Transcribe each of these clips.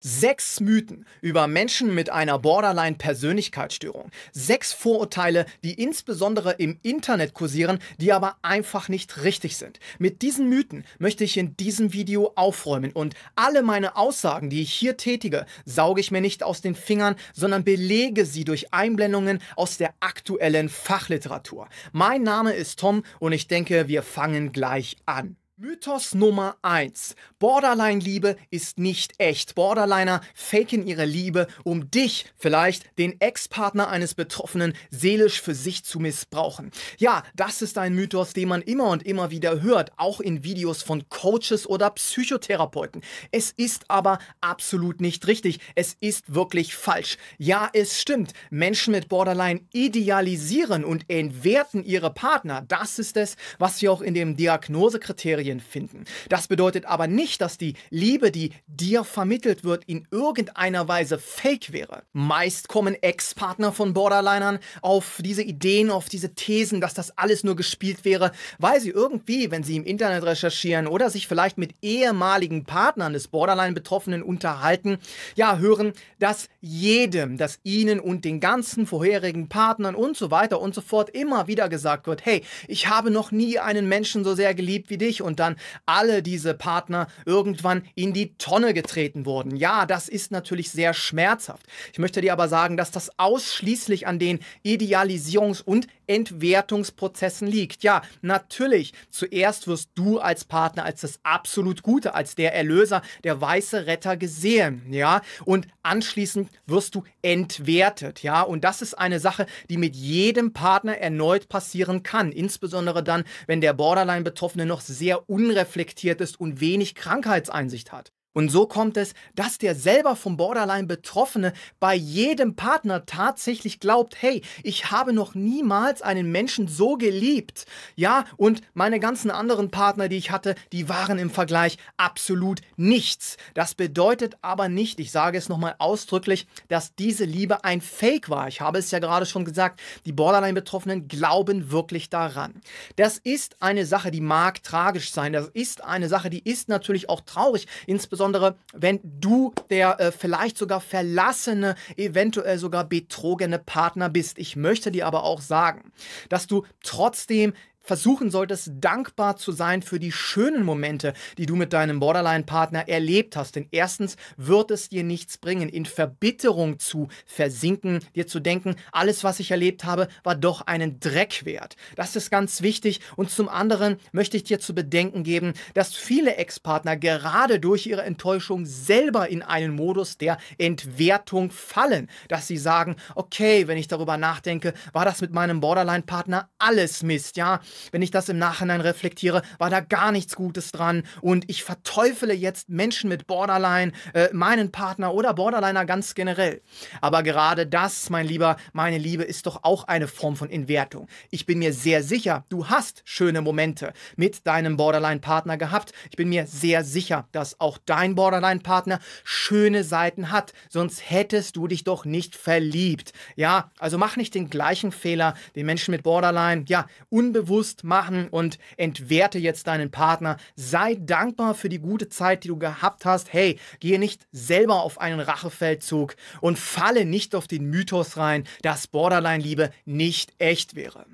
Sechs Mythen über Menschen mit einer Borderline-Persönlichkeitsstörung. Sechs Vorurteile, die insbesondere im Internet kursieren, die aber einfach nicht richtig sind. Mit diesen Mythen möchte ich in diesem Video aufräumen und alle meine Aussagen, die ich hier tätige, sauge ich mir nicht aus den Fingern, sondern belege sie durch Einblendungen aus der aktuellen Fachliteratur. Mein Name ist Tom und ich denke, wir fangen gleich an. Mythos Nummer 1. Borderline-Liebe ist nicht echt. Borderliner faken ihre Liebe, um dich, vielleicht den Ex-Partner eines Betroffenen, seelisch für sich zu missbrauchen. Ja, das ist ein Mythos, den man immer und immer wieder hört, auch in Videos von Coaches oder Psychotherapeuten. Es ist aber absolut nicht richtig. Es ist wirklich falsch. Ja, es stimmt. Menschen mit Borderline idealisieren und entwerten ihre Partner. Das ist es, was wir auch in dem Diagnosekriterium Materialien finden. Das bedeutet aber nicht, dass die Liebe, die dir vermittelt wird, in irgendeiner Weise fake wäre. Meist kommen Ex-Partner von Borderlinern auf diese Ideen, auf diese Thesen, dass das alles nur gespielt wäre, weil sie irgendwie, wenn sie im Internet recherchieren oder sich vielleicht mit ehemaligen Partnern des Borderline-Betroffenen unterhalten, ja, hören, dass jedem, dass ihnen und den ganzen vorherigen Partnern und so weiter und so fort immer wieder gesagt wird, hey, ich habe noch nie einen Menschen so sehr geliebt wie dich und und dann alle diese Partner irgendwann in die Tonne getreten wurden. Ja, das ist natürlich sehr schmerzhaft. Ich möchte dir aber sagen, dass das ausschließlich an den Idealisierungs- und Entwertungsprozessen liegt. Ja, natürlich, zuerst wirst du als Partner als das absolut Gute, als der Erlöser, der weiße Retter gesehen, ja, und anschließend wirst du entwertet, ja, und das ist eine Sache, die mit jedem Partner erneut passieren kann, insbesondere dann, wenn der Borderline-Betroffene noch sehr unreflektiert ist und wenig Krankheitseinsicht hat. Und so kommt es, dass der selber vom Borderline Betroffene bei jedem Partner tatsächlich glaubt, hey, ich habe noch niemals einen Menschen so geliebt. Ja, und meine ganzen anderen Partner, die ich hatte, die waren im Vergleich absolut nichts. Das bedeutet aber nicht, ich sage es nochmal ausdrücklich, dass diese Liebe ein Fake war. Ich habe es ja gerade schon gesagt, die Borderline Betroffenen glauben wirklich daran. Das ist eine Sache, die mag tragisch sein. Das ist eine Sache, die ist natürlich auch traurig, insbesondere insbesondere wenn du der äh, vielleicht sogar verlassene, eventuell sogar betrogene Partner bist. Ich möchte dir aber auch sagen, dass du trotzdem versuchen solltest, dankbar zu sein für die schönen Momente, die du mit deinem Borderline-Partner erlebt hast. Denn erstens wird es dir nichts bringen, in Verbitterung zu versinken, dir zu denken, alles, was ich erlebt habe, war doch einen Dreck wert. Das ist ganz wichtig. Und zum anderen möchte ich dir zu bedenken geben, dass viele Ex-Partner gerade durch ihre Enttäuschung selber in einen Modus der Entwertung fallen. Dass sie sagen, okay, wenn ich darüber nachdenke, war das mit meinem Borderline-Partner alles Mist, ja? wenn ich das im Nachhinein reflektiere, war da gar nichts Gutes dran und ich verteufele jetzt Menschen mit Borderline, äh, meinen Partner oder Borderliner ganz generell. Aber gerade das, mein Lieber, meine Liebe, ist doch auch eine Form von Inwertung. Ich bin mir sehr sicher, du hast schöne Momente mit deinem Borderline-Partner gehabt. Ich bin mir sehr sicher, dass auch dein Borderline-Partner schöne Seiten hat, sonst hättest du dich doch nicht verliebt. Ja, also mach nicht den gleichen Fehler, den Menschen mit Borderline, ja, unbewusst bewusst machen und entwerte jetzt deinen Partner. Sei dankbar für die gute Zeit, die du gehabt hast. Hey, gehe nicht selber auf einen Rachefeldzug und falle nicht auf den Mythos rein, dass Borderline-Liebe nicht echt wäre.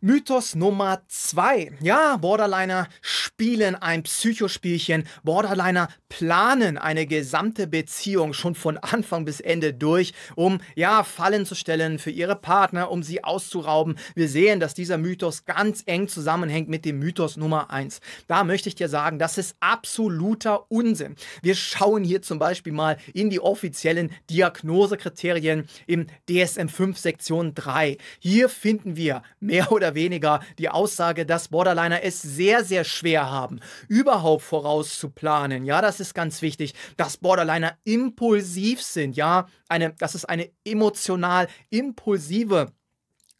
Mythos Nummer zwei. Ja, Borderliner spielen ein Psychospielchen. Borderliner planen eine gesamte Beziehung schon von Anfang bis Ende durch, um ja Fallen zu stellen für ihre Partner, um sie auszurauben. Wir sehen, dass dieser Mythos ganz ganz eng zusammenhängt mit dem Mythos Nummer 1. Da möchte ich dir sagen, das ist absoluter Unsinn. Wir schauen hier zum Beispiel mal in die offiziellen Diagnosekriterien im DSM-5 Sektion 3. Hier finden wir mehr oder weniger die Aussage, dass Borderliner es sehr, sehr schwer haben, überhaupt vorauszuplanen. Ja, das ist ganz wichtig, dass Borderliner impulsiv sind. Ja, eine, das ist eine emotional impulsive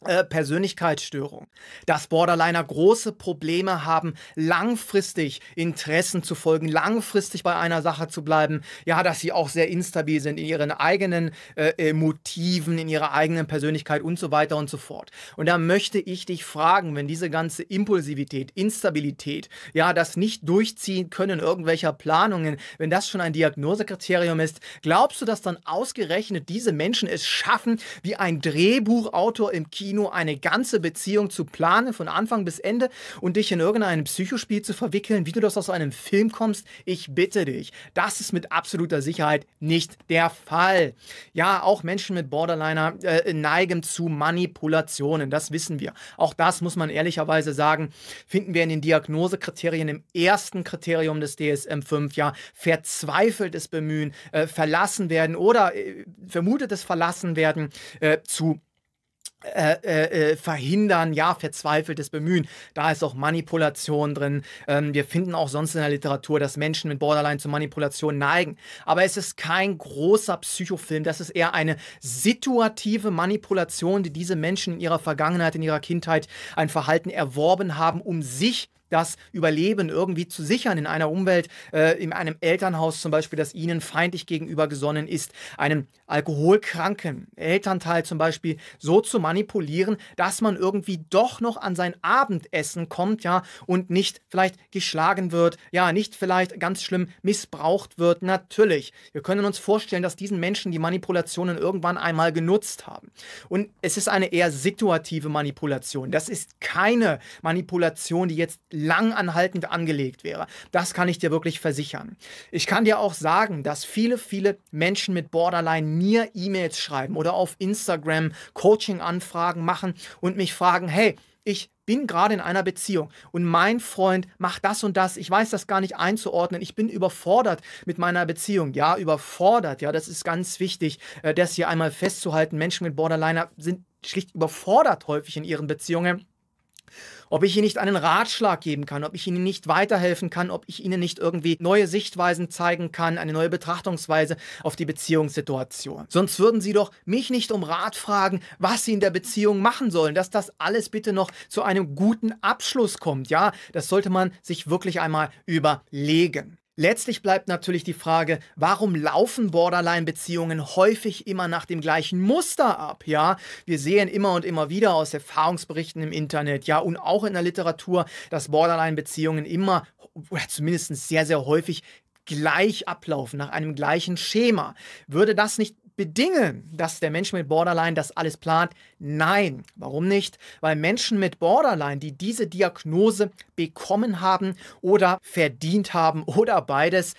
äh, Persönlichkeitsstörung, dass Borderliner große Probleme haben, langfristig Interessen zu folgen, langfristig bei einer Sache zu bleiben, ja, dass sie auch sehr instabil sind in ihren eigenen äh, äh, Motiven, in ihrer eigenen Persönlichkeit und so weiter und so fort. Und da möchte ich dich fragen, wenn diese ganze Impulsivität, Instabilität, ja, das nicht durchziehen können irgendwelcher Planungen, wenn das schon ein Diagnosekriterium ist, glaubst du, dass dann ausgerechnet diese Menschen es schaffen, wie ein Drehbuchautor im Kino nur eine ganze Beziehung zu planen, von Anfang bis Ende und dich in irgendein Psychospiel zu verwickeln, wie du das aus einem Film kommst, ich bitte dich. Das ist mit absoluter Sicherheit nicht der Fall. Ja, auch Menschen mit Borderliner äh, neigen zu Manipulationen, das wissen wir. Auch das muss man ehrlicherweise sagen, finden wir in den Diagnosekriterien im ersten Kriterium des DSM-5, ja, verzweifeltes Bemühen, äh, verlassen werden oder äh, vermutetes Verlassen werden äh, zu äh, äh, äh, verhindern, ja, verzweifeltes Bemühen. Da ist auch Manipulation drin. Ähm, wir finden auch sonst in der Literatur, dass Menschen mit Borderline zu Manipulation neigen. Aber es ist kein großer Psychofilm. Das ist eher eine situative Manipulation, die diese Menschen in ihrer Vergangenheit, in ihrer Kindheit ein Verhalten erworben haben, um sich das Überleben irgendwie zu sichern in einer Umwelt, äh, in einem Elternhaus zum Beispiel, das ihnen feindlich gegenüber gesonnen ist, einem alkoholkranken Elternteil zum Beispiel so zu manipulieren, dass man irgendwie doch noch an sein Abendessen kommt, ja, und nicht vielleicht geschlagen wird, ja, nicht vielleicht ganz schlimm missbraucht wird. Natürlich, wir können uns vorstellen, dass diesen Menschen die Manipulationen irgendwann einmal genutzt haben. Und es ist eine eher situative Manipulation. Das ist keine Manipulation, die jetzt langanhaltend angelegt wäre. Das kann ich dir wirklich versichern. Ich kann dir auch sagen, dass viele, viele Menschen mit Borderline mir E-Mails schreiben oder auf Instagram Coaching-Anfragen machen und mich fragen, hey, ich bin gerade in einer Beziehung und mein Freund macht das und das. Ich weiß das gar nicht einzuordnen. Ich bin überfordert mit meiner Beziehung. Ja, überfordert. Ja, das ist ganz wichtig, äh, das hier einmal festzuhalten. Menschen mit Borderliner sind schlicht überfordert häufig in ihren Beziehungen ob ich ihnen nicht einen Ratschlag geben kann, ob ich ihnen nicht weiterhelfen kann, ob ich ihnen nicht irgendwie neue Sichtweisen zeigen kann, eine neue Betrachtungsweise auf die Beziehungssituation. Sonst würden sie doch mich nicht um Rat fragen, was sie in der Beziehung machen sollen, dass das alles bitte noch zu einem guten Abschluss kommt. Ja, das sollte man sich wirklich einmal überlegen. Letztlich bleibt natürlich die Frage, warum laufen Borderline-Beziehungen häufig immer nach dem gleichen Muster ab? Ja, wir sehen immer und immer wieder aus Erfahrungsberichten im Internet, ja, und auch in der Literatur, dass Borderline-Beziehungen immer oder zumindest sehr, sehr häufig gleich ablaufen, nach einem gleichen Schema. Würde das nicht bedingen, dass der Mensch mit Borderline das alles plant? Nein. Warum nicht? Weil Menschen mit Borderline, die diese Diagnose bekommen haben oder verdient haben oder beides,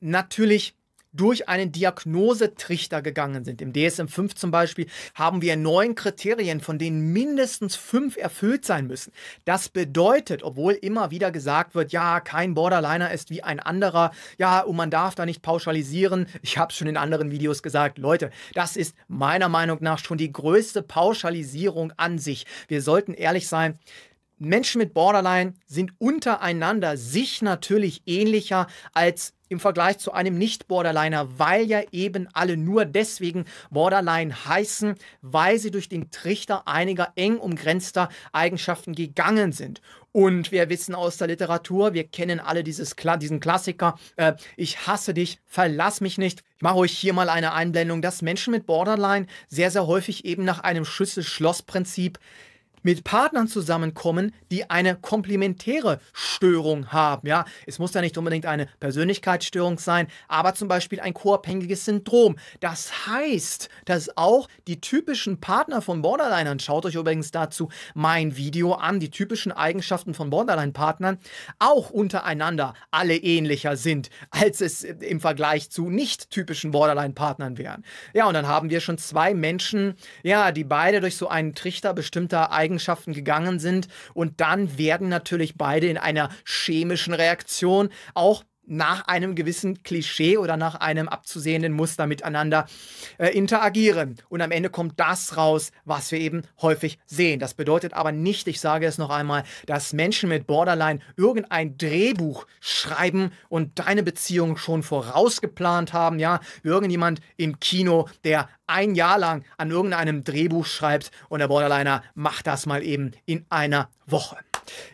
natürlich durch einen Diagnosetrichter gegangen sind. Im DSM-5 zum Beispiel haben wir neun Kriterien, von denen mindestens fünf erfüllt sein müssen. Das bedeutet, obwohl immer wieder gesagt wird, ja, kein Borderliner ist wie ein anderer, ja, und man darf da nicht pauschalisieren. Ich habe es schon in anderen Videos gesagt, Leute, das ist meiner Meinung nach schon die größte Pauschalisierung an sich. Wir sollten ehrlich sein, Menschen mit Borderline sind untereinander sich natürlich ähnlicher als im Vergleich zu einem Nicht-Borderliner, weil ja eben alle nur deswegen Borderline heißen, weil sie durch den Trichter einiger eng umgrenzter Eigenschaften gegangen sind. Und wir wissen aus der Literatur, wir kennen alle dieses, diesen Klassiker, äh, ich hasse dich, verlass mich nicht. Ich mache euch hier mal eine Einblendung, dass Menschen mit Borderline sehr, sehr häufig eben nach einem Schlüssel-Schloss-Prinzip mit Partnern zusammenkommen, die eine komplementäre Störung haben. Ja, es muss ja nicht unbedingt eine Persönlichkeitsstörung sein, aber zum Beispiel ein koabhängiges Syndrom. Das heißt, dass auch die typischen Partner von Borderlinern, schaut euch übrigens dazu mein Video an, die typischen Eigenschaften von Borderline-Partnern, auch untereinander alle ähnlicher sind, als es im Vergleich zu nicht typischen Borderline-Partnern wären. Ja, und dann haben wir schon zwei Menschen, ja, die beide durch so einen Trichter bestimmter Eigenschaften Eigenschaften gegangen sind. Und dann werden natürlich beide in einer chemischen Reaktion auch nach einem gewissen Klischee oder nach einem abzusehenden Muster miteinander äh, interagieren. Und am Ende kommt das raus, was wir eben häufig sehen. Das bedeutet aber nicht, ich sage es noch einmal, dass Menschen mit Borderline irgendein Drehbuch schreiben und deine Beziehung schon vorausgeplant haben. Ja, irgendjemand im Kino, der ein Jahr lang an irgendeinem Drehbuch schreibt und der Borderliner macht das mal eben in einer Woche.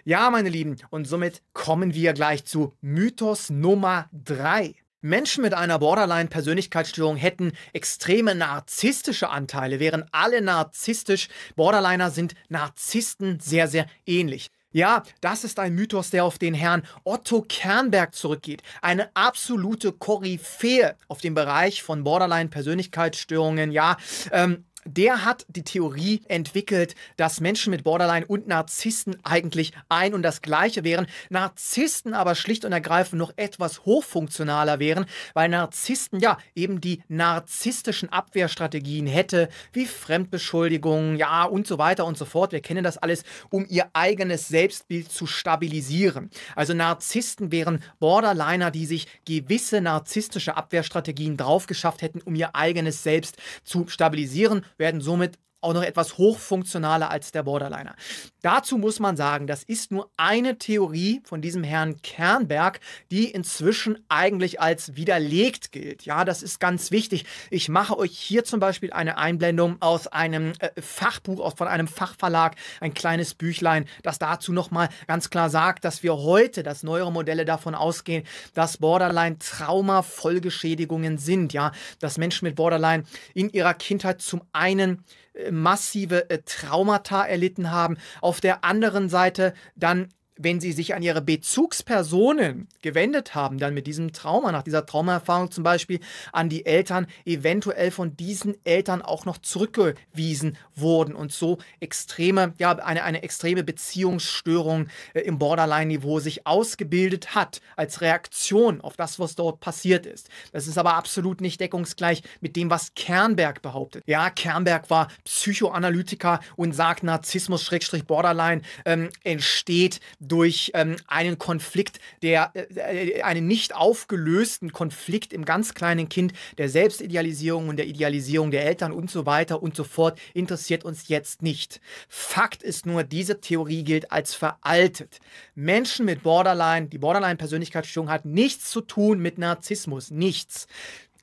Ja, meine Lieben, und somit kommen wir gleich zu Mythos Nummer 3. Menschen mit einer Borderline-Persönlichkeitsstörung hätten extreme narzisstische Anteile, wären alle narzisstisch. Borderliner sind Narzissten sehr, sehr ähnlich. Ja, das ist ein Mythos, der auf den Herrn Otto Kernberg zurückgeht. Eine absolute Koryphäe auf dem Bereich von Borderline-Persönlichkeitsstörungen. Ja, ähm, der hat die Theorie entwickelt, dass Menschen mit Borderline und Narzissten eigentlich ein und das gleiche wären, Narzissten aber schlicht und ergreifend noch etwas hochfunktionaler wären, weil Narzissten ja eben die narzisstischen Abwehrstrategien hätte, wie Fremdbeschuldigungen, ja und so weiter und so fort. Wir kennen das alles, um ihr eigenes Selbstbild zu stabilisieren. Also Narzissten wären Borderliner, die sich gewisse narzisstische Abwehrstrategien draufgeschafft hätten, um ihr eigenes Selbst zu stabilisieren werden somit auch noch etwas hochfunktionaler als der Borderliner. Dazu muss man sagen, das ist nur eine Theorie von diesem Herrn Kernberg, die inzwischen eigentlich als widerlegt gilt. Ja, das ist ganz wichtig. Ich mache euch hier zum Beispiel eine Einblendung aus einem äh, Fachbuch, aus, von einem Fachverlag, ein kleines Büchlein, das dazu nochmal ganz klar sagt, dass wir heute, dass neuere Modelle davon ausgehen, dass Borderline-Trauma-Folgeschädigungen sind. Ja, dass Menschen mit Borderline in ihrer Kindheit zum einen massive äh, Traumata erlitten haben. Auf der anderen Seite dann wenn sie sich an ihre Bezugspersonen gewendet haben, dann mit diesem Trauma, nach dieser Traumaerfahrung zum Beispiel an die Eltern, eventuell von diesen Eltern auch noch zurückgewiesen wurden und so extreme, ja, eine, eine extreme Beziehungsstörung äh, im Borderline-Niveau sich ausgebildet hat als Reaktion auf das, was dort passiert ist. Das ist aber absolut nicht deckungsgleich mit dem, was Kernberg behauptet. Ja, Kernberg war Psychoanalytiker und sagt, Narzissmus-Borderline ähm, entsteht durch ähm, einen Konflikt, der äh, äh, einen nicht aufgelösten Konflikt im ganz kleinen Kind, der Selbstidealisierung und der Idealisierung der Eltern und so weiter und so fort, interessiert uns jetzt nicht. Fakt ist nur, diese Theorie gilt als veraltet. Menschen mit Borderline, die Borderline-Persönlichkeitsstörung hat nichts zu tun mit Narzissmus, nichts.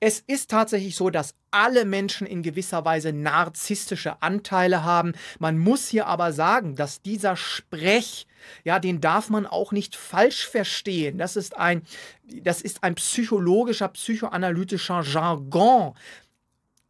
Es ist tatsächlich so, dass alle Menschen in gewisser Weise narzisstische Anteile haben. Man muss hier aber sagen, dass dieser Sprech, ja, den darf man auch nicht falsch verstehen. Das ist ein, das ist ein psychologischer, psychoanalytischer Jargon,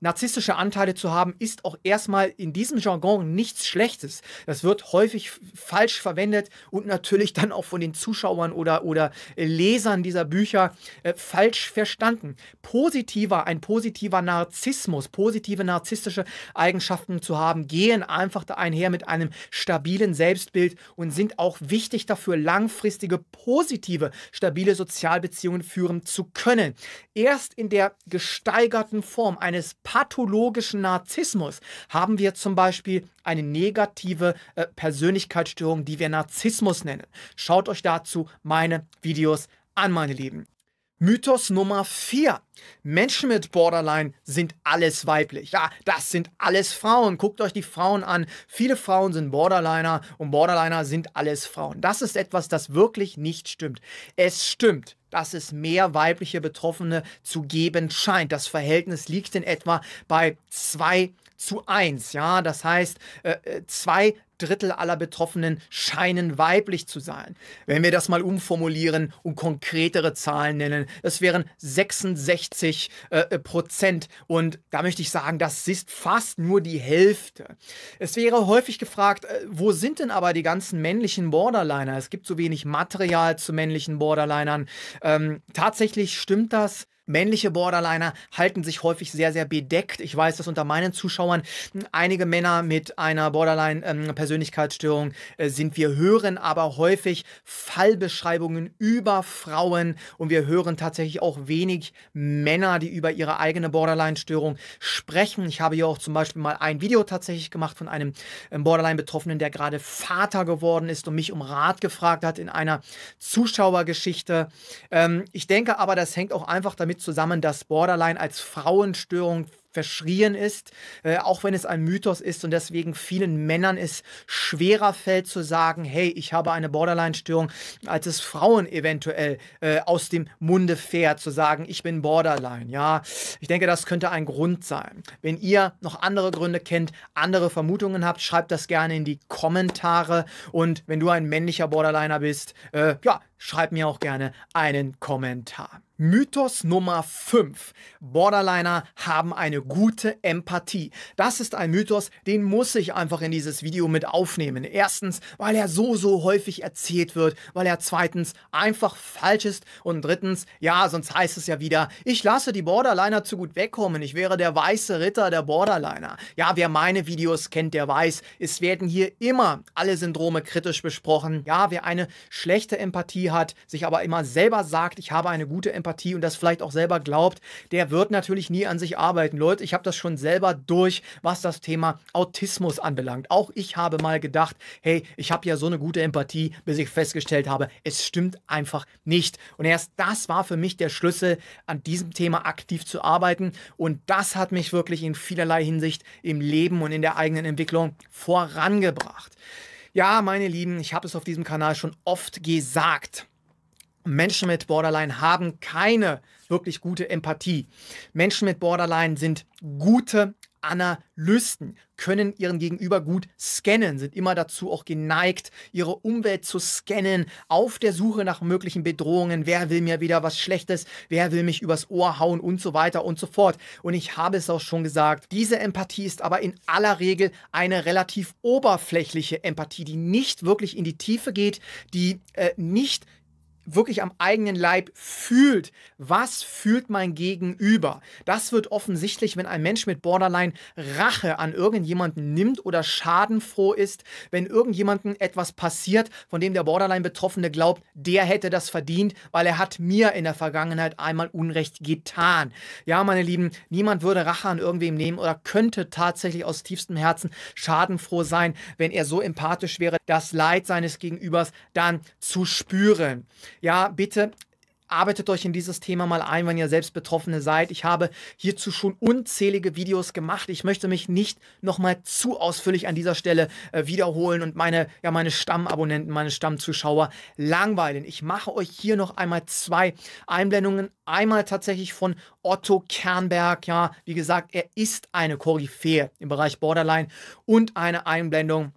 narzisstische Anteile zu haben, ist auch erstmal in diesem Jargon nichts Schlechtes. Das wird häufig falsch verwendet und natürlich dann auch von den Zuschauern oder, oder äh, Lesern dieser Bücher äh, falsch verstanden. Positiver, ein positiver Narzissmus, positive narzisstische Eigenschaften zu haben, gehen einfach da einher mit einem stabilen Selbstbild und sind auch wichtig dafür, langfristige, positive, stabile Sozialbeziehungen führen zu können. Erst in der gesteigerten Form eines pathologischen Narzissmus haben wir zum Beispiel eine negative äh, Persönlichkeitsstörung, die wir Narzissmus nennen. Schaut euch dazu meine Videos an, meine Lieben. Mythos Nummer 4. Menschen mit Borderline sind alles weiblich. Ja, das sind alles Frauen. Guckt euch die Frauen an. Viele Frauen sind Borderliner und Borderliner sind alles Frauen. Das ist etwas, das wirklich nicht stimmt. Es stimmt dass es mehr weibliche Betroffene zu geben scheint. Das Verhältnis liegt in etwa bei zwei zu 1. Ja, das heißt, äh, äh, zwei Drittel aller Betroffenen scheinen weiblich zu sein. Wenn wir das mal umformulieren und konkretere Zahlen nennen, das wären 66 äh, Prozent. Und da möchte ich sagen, das ist fast nur die Hälfte. Es wäre häufig gefragt, wo sind denn aber die ganzen männlichen Borderliner? Es gibt so wenig Material zu männlichen Borderlinern. Ähm, tatsächlich stimmt das. Männliche Borderliner halten sich häufig sehr, sehr bedeckt. Ich weiß, dass unter meinen Zuschauern einige Männer mit einer Borderline-Persönlichkeitsstörung ähm, äh, sind. Wir hören aber häufig Fallbeschreibungen über Frauen und wir hören tatsächlich auch wenig Männer, die über ihre eigene Borderline-Störung sprechen. Ich habe hier auch zum Beispiel mal ein Video tatsächlich gemacht von einem ähm, Borderline-Betroffenen, der gerade Vater geworden ist und mich um Rat gefragt hat in einer Zuschauergeschichte. Ähm, ich denke aber, das hängt auch einfach damit damit zusammen, dass Borderline als Frauenstörung verschrien ist, äh, auch wenn es ein Mythos ist und deswegen vielen Männern es schwerer fällt zu sagen, hey, ich habe eine Borderline-Störung, als es Frauen eventuell äh, aus dem Munde fährt, zu sagen, ich bin Borderline. Ja, ich denke, das könnte ein Grund sein. Wenn ihr noch andere Gründe kennt, andere Vermutungen habt, schreibt das gerne in die Kommentare und wenn du ein männlicher Borderliner bist, äh, ja, schreib mir auch gerne einen Kommentar. Mythos Nummer 5. Borderliner haben eine gute Empathie. Das ist ein Mythos, den muss ich einfach in dieses Video mit aufnehmen. Erstens, weil er so, so häufig erzählt wird, weil er zweitens einfach falsch ist und drittens, ja, sonst heißt es ja wieder, ich lasse die Borderliner zu gut wegkommen, ich wäre der weiße Ritter der Borderliner. Ja, wer meine Videos kennt, der weiß, es werden hier immer alle Syndrome kritisch besprochen. Ja, wer eine schlechte Empathie hat, sich aber immer selber sagt, ich habe eine gute Empathie, Empathie und das vielleicht auch selber glaubt, der wird natürlich nie an sich arbeiten. Leute, ich habe das schon selber durch, was das Thema Autismus anbelangt. Auch ich habe mal gedacht, hey, ich habe ja so eine gute Empathie, bis ich festgestellt habe, es stimmt einfach nicht. Und erst das war für mich der Schlüssel, an diesem Thema aktiv zu arbeiten. Und das hat mich wirklich in vielerlei Hinsicht im Leben und in der eigenen Entwicklung vorangebracht. Ja, meine Lieben, ich habe es auf diesem Kanal schon oft gesagt. Menschen mit Borderline haben keine wirklich gute Empathie. Menschen mit Borderline sind gute Analysten, können ihren Gegenüber gut scannen, sind immer dazu auch geneigt, ihre Umwelt zu scannen, auf der Suche nach möglichen Bedrohungen, wer will mir wieder was Schlechtes, wer will mich übers Ohr hauen und so weiter und so fort. Und ich habe es auch schon gesagt, diese Empathie ist aber in aller Regel eine relativ oberflächliche Empathie, die nicht wirklich in die Tiefe geht, die äh, nicht wirklich am eigenen Leib fühlt. Was fühlt mein Gegenüber? Das wird offensichtlich, wenn ein Mensch mit Borderline Rache an irgendjemanden nimmt oder schadenfroh ist, wenn irgendjemanden etwas passiert, von dem der Borderline-Betroffene glaubt, der hätte das verdient, weil er hat mir in der Vergangenheit einmal Unrecht getan. Ja, meine Lieben, niemand würde Rache an irgendwem nehmen oder könnte tatsächlich aus tiefstem Herzen schadenfroh sein, wenn er so empathisch wäre, das Leid seines Gegenübers dann zu spüren ja, bitte arbeitet euch in dieses Thema mal ein, wenn ihr selbst Betroffene seid. Ich habe hierzu schon unzählige Videos gemacht. Ich möchte mich nicht nochmal zu ausführlich an dieser Stelle äh, wiederholen und meine, ja, meine Stammabonnenten, meine Stammzuschauer langweilen. Ich mache euch hier noch einmal zwei Einblendungen. Einmal tatsächlich von Otto Kernberg. Ja, wie gesagt, er ist eine Koryphäe im Bereich Borderline und eine Einblendung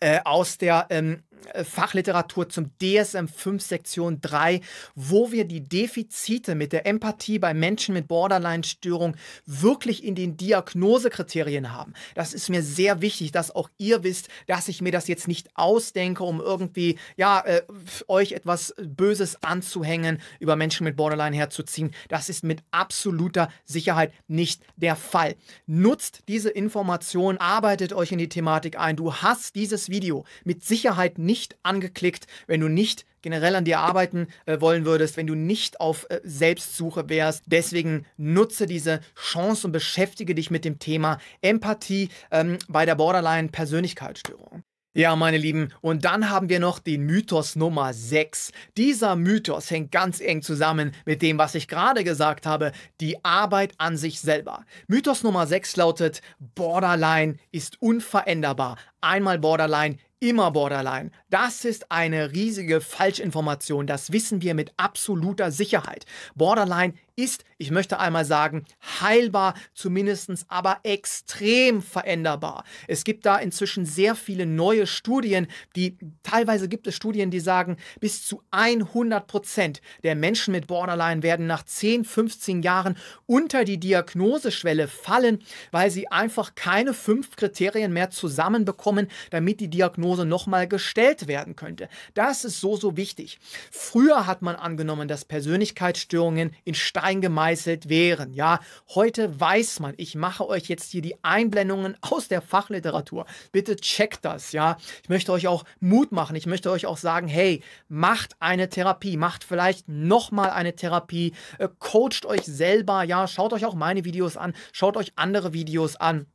äh, aus der ähm, äh, Fachliteratur zum DSM-5 Sektion 3, wo wir die Defizite mit der Empathie bei Menschen mit Borderline-Störung wirklich in den Diagnosekriterien haben. Das ist mir sehr wichtig, dass auch ihr wisst, dass ich mir das jetzt nicht ausdenke, um irgendwie, ja, äh, euch etwas Böses anzuhängen, über Menschen mit Borderline herzuziehen. Das ist mit absoluter Sicherheit nicht der Fall. Nutzt diese Information, arbeitet euch in die Thematik ein. Du hast dieses Video mit Sicherheit nicht nicht angeklickt, wenn du nicht generell an dir arbeiten äh, wollen würdest, wenn du nicht auf äh, Selbstsuche wärst. Deswegen nutze diese Chance und beschäftige dich mit dem Thema Empathie ähm, bei der Borderline-Persönlichkeitsstörung. Ja, meine Lieben, und dann haben wir noch den Mythos Nummer 6. Dieser Mythos hängt ganz eng zusammen mit dem, was ich gerade gesagt habe, die Arbeit an sich selber. Mythos Nummer 6 lautet, Borderline ist unveränderbar. Einmal Borderline, immer borderline. Das ist eine riesige Falschinformation. Das wissen wir mit absoluter Sicherheit. Borderline ist, ich möchte einmal sagen, heilbar, zumindest, aber extrem veränderbar. Es gibt da inzwischen sehr viele neue Studien, die teilweise gibt es Studien, die sagen, bis zu 100 Prozent der Menschen mit Borderline werden nach 10, 15 Jahren unter die Diagnoseschwelle fallen, weil sie einfach keine fünf Kriterien mehr zusammenbekommen, damit die Diagnose nochmal gestellt werden könnte. Das ist so, so wichtig. Früher hat man angenommen, dass Persönlichkeitsstörungen in Stadt Stein gemeißelt wären. Ja, heute weiß man, ich mache euch jetzt hier die Einblendungen aus der Fachliteratur. Bitte checkt das, ja. Ich möchte euch auch Mut machen. Ich möchte euch auch sagen, hey, macht eine Therapie, macht vielleicht nochmal eine Therapie, äh, coacht euch selber, ja, schaut euch auch meine Videos an, schaut euch andere Videos an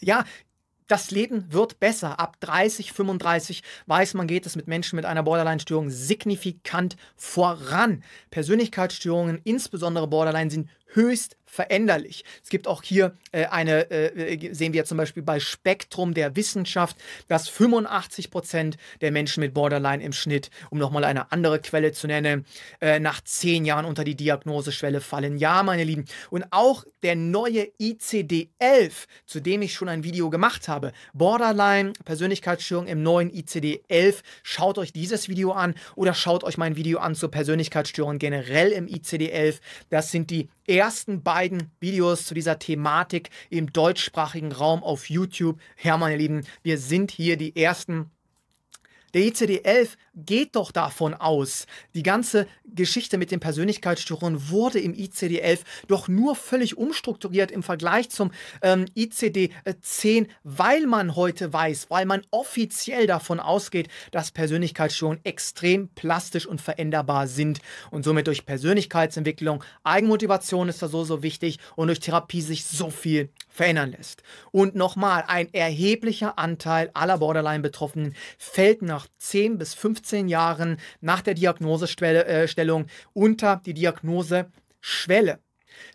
ja, das Leben wird besser. Ab 30, 35 weiß man, geht es mit Menschen mit einer Borderline-Störung signifikant voran. Persönlichkeitsstörungen, insbesondere Borderline, sind höchst veränderlich. Es gibt auch hier äh, eine, äh, äh sehen wir zum Beispiel bei Spektrum der Wissenschaft, dass 85 Prozent der Menschen mit Borderline im Schnitt, um nochmal eine andere Quelle zu nennen, äh, nach zehn Jahren unter die Diagnoseschwelle fallen. Ja, meine Lieben. Und auch der neue ICD-11, zu dem ich schon ein Video gemacht habe, Borderline, Persönlichkeitsstörung im neuen ICD-11, schaut euch dieses Video an oder schaut euch mein Video an zur Persönlichkeitsstörung generell im ICD-11. Das sind die ersten beiden Videos zu dieser Thematik im deutschsprachigen Raum auf YouTube. Ja, meine Lieben, wir sind hier die ersten der ICD-11 geht doch davon aus, die ganze Geschichte mit den Persönlichkeitsstörungen wurde im ICD-11 doch nur völlig umstrukturiert im Vergleich zum ähm, ICD-10, weil man heute weiß, weil man offiziell davon ausgeht, dass Persönlichkeitsstörungen extrem plastisch und veränderbar sind und somit durch Persönlichkeitsentwicklung, Eigenmotivation ist da so, so wichtig und durch Therapie sich so viel verändern lässt. Und nochmal, ein erheblicher Anteil aller Borderline-Betroffenen fällt nach 10 bis 15 15 Jahren nach der Diagnosestellung äh, unter die Diagnoseschwelle.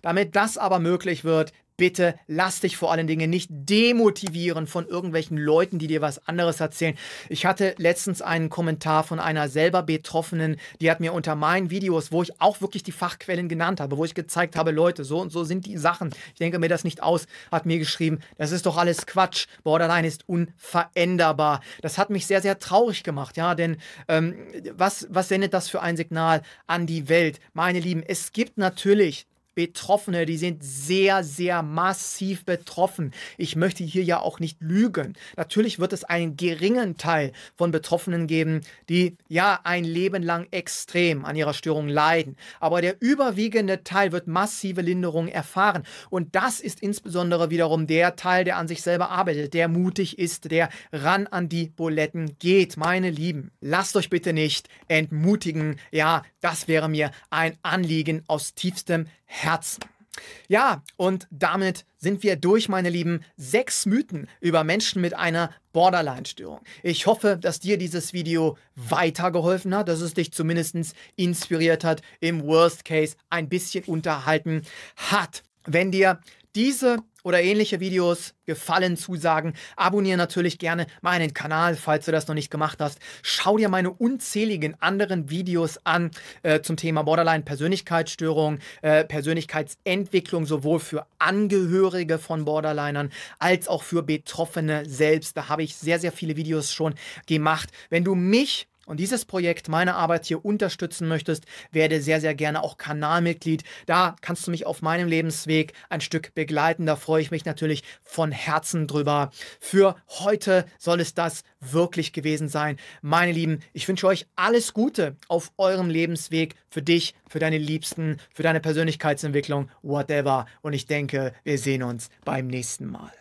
Damit das aber möglich wird, bitte lass dich vor allen Dingen nicht demotivieren von irgendwelchen Leuten, die dir was anderes erzählen. Ich hatte letztens einen Kommentar von einer selber Betroffenen, die hat mir unter meinen Videos, wo ich auch wirklich die Fachquellen genannt habe, wo ich gezeigt habe, Leute, so und so sind die Sachen. Ich denke mir das nicht aus, hat mir geschrieben, das ist doch alles Quatsch. Borderline ist unveränderbar. Das hat mich sehr, sehr traurig gemacht, ja, denn ähm, was, was sendet das für ein Signal an die Welt? Meine Lieben, es gibt natürlich Betroffene, die sind sehr, sehr massiv betroffen. Ich möchte hier ja auch nicht lügen. Natürlich wird es einen geringen Teil von Betroffenen geben, die ja ein Leben lang extrem an ihrer Störung leiden. Aber der überwiegende Teil wird massive Linderungen erfahren. Und das ist insbesondere wiederum der Teil, der an sich selber arbeitet, der mutig ist, der ran an die Buletten geht. Meine Lieben, lasst euch bitte nicht entmutigen. Ja, das wäre mir ein Anliegen aus tiefstem Herzen. Herzen. Ja, und damit sind wir durch, meine Lieben. Sechs Mythen über Menschen mit einer Borderline-Störung. Ich hoffe, dass dir dieses Video weitergeholfen hat, dass es dich zumindest inspiriert hat, im Worst Case ein bisschen unterhalten hat. Wenn dir diese oder ähnliche Videos gefallen, zusagen, abonniere natürlich gerne meinen Kanal, falls du das noch nicht gemacht hast. Schau dir meine unzähligen anderen Videos an äh, zum Thema Borderline-Persönlichkeitsstörung, äh, Persönlichkeitsentwicklung sowohl für Angehörige von Borderlinern als auch für Betroffene selbst. Da habe ich sehr, sehr viele Videos schon gemacht. Wenn du mich und dieses Projekt, meine Arbeit hier unterstützen möchtest, werde sehr, sehr gerne auch Kanalmitglied. Da kannst du mich auf meinem Lebensweg ein Stück begleiten. Da freue ich mich natürlich von Herzen drüber. Für heute soll es das wirklich gewesen sein. Meine Lieben, ich wünsche euch alles Gute auf eurem Lebensweg für dich, für deine Liebsten, für deine Persönlichkeitsentwicklung, whatever. Und ich denke, wir sehen uns beim nächsten Mal.